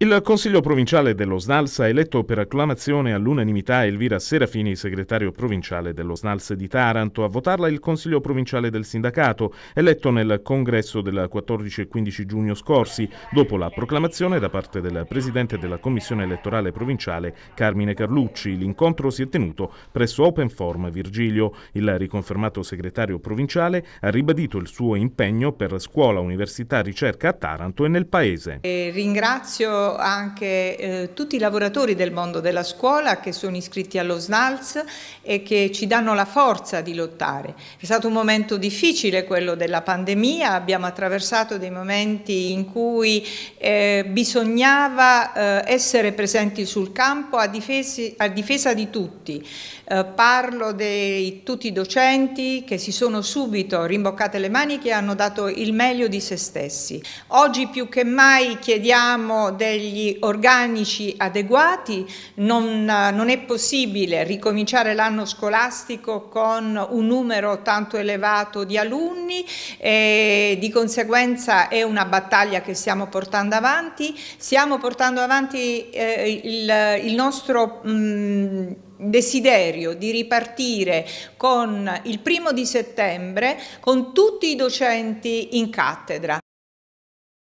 Il Consiglio provinciale dello SNALS ha eletto per acclamazione all'unanimità Elvira Serafini, segretario provinciale dello SNALS di Taranto. A votarla il Consiglio provinciale del sindacato, eletto nel congresso del 14 e 15 giugno scorsi, dopo la proclamazione da parte del presidente della commissione elettorale provinciale Carmine Carlucci. L'incontro si è tenuto presso Open Forum Virgilio. Il riconfermato segretario provinciale ha ribadito il suo impegno per scuola, università, ricerca a Taranto e nel paese. Eh, ringrazio anche eh, tutti i lavoratori del mondo della scuola che sono iscritti allo SNALS e che ci danno la forza di lottare. È stato un momento difficile quello della pandemia, abbiamo attraversato dei momenti in cui eh, bisognava eh, essere presenti sul campo a, difesi, a difesa di tutti. Eh, parlo di tutti i docenti che si sono subito rimboccate le maniche e hanno dato il meglio di se stessi. Oggi più che mai chiediamo dei degli organici adeguati, non, eh, non è possibile ricominciare l'anno scolastico con un numero tanto elevato di alunni e di conseguenza è una battaglia che stiamo portando avanti. Stiamo portando avanti eh, il, il, nostro... Mh, mm, desiderio di ripartire con il primo di settembre con tutti i docenti in cattedra.